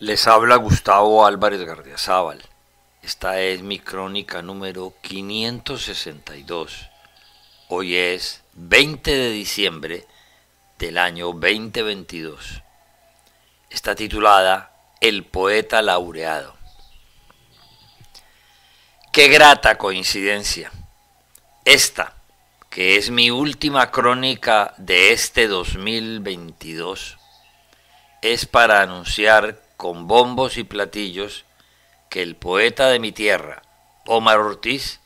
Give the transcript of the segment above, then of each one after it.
Les habla Gustavo Álvarez Zaval. Esta es mi crónica número 562. Hoy es 20 de diciembre del año 2022. Está titulada El poeta laureado. Qué grata coincidencia. Esta, que es mi última crónica de este 2022, es para anunciar con bombos y platillos que el poeta de mi tierra, Omar Ortiz,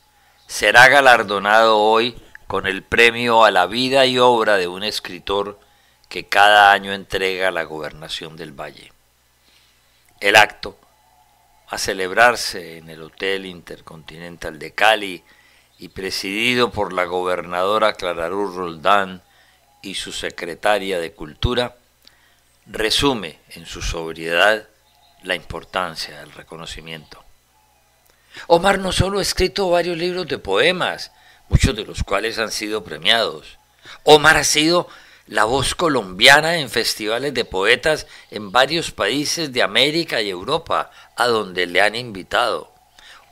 será galardonado hoy con el premio a la vida y obra de un escritor que cada año entrega la gobernación del valle. El acto, a celebrarse en el Hotel Intercontinental de Cali y presidido por la gobernadora Clararú Roldán y su secretaria de Cultura, resume en su sobriedad la importancia del reconocimiento. Omar no solo ha escrito varios libros de poemas, muchos de los cuales han sido premiados. Omar ha sido la voz colombiana en festivales de poetas en varios países de América y Europa, a donde le han invitado.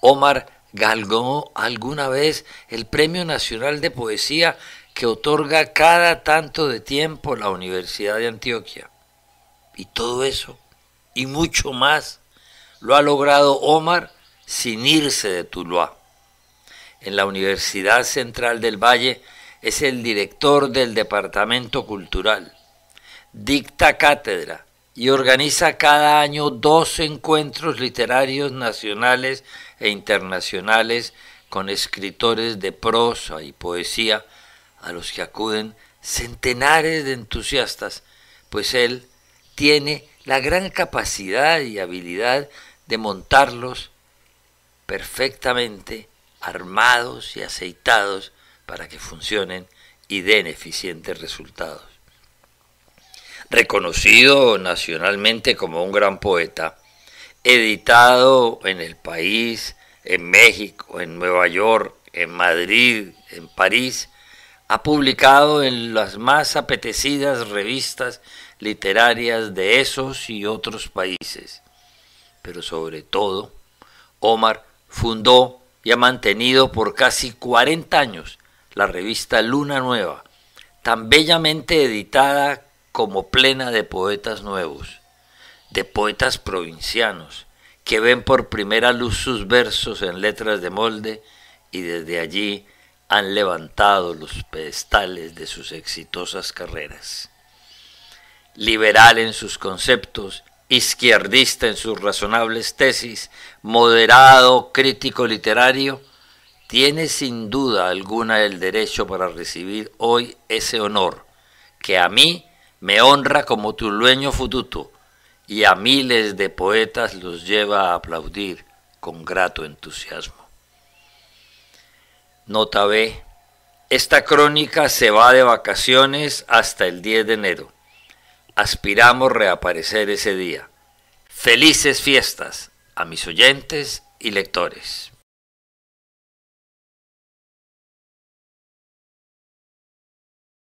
Omar galgó alguna vez el Premio Nacional de Poesía que otorga cada tanto de tiempo la Universidad de Antioquia. Y todo eso y mucho más lo ha logrado Omar sin irse de Tuluá. En la Universidad Central del Valle es el director del Departamento Cultural, dicta cátedra y organiza cada año dos encuentros literarios nacionales e internacionales con escritores de prosa y poesía a los que acuden centenares de entusiastas, pues él tiene la gran capacidad y habilidad de montarlos perfectamente armados y aceitados para que funcionen y den eficientes resultados. Reconocido nacionalmente como un gran poeta, editado en el país, en México, en Nueva York, en Madrid, en París, ha publicado en las más apetecidas revistas literarias de esos y otros países. Pero sobre todo, Omar fundó y ha mantenido por casi 40 años la revista Luna Nueva, tan bellamente editada como plena de poetas nuevos, de poetas provincianos, que ven por primera luz sus versos en letras de molde y desde allí han levantado los pedestales de sus exitosas carreras. Liberal en sus conceptos, izquierdista en sus razonables tesis, moderado crítico literario, tiene sin duda alguna el derecho para recibir hoy ese honor, que a mí me honra como tu dueño fututo y a miles de poetas los lleva a aplaudir con grato entusiasmo. Nota B. Esta crónica se va de vacaciones hasta el 10 de enero. Aspiramos reaparecer ese día. Felices fiestas a mis oyentes y lectores.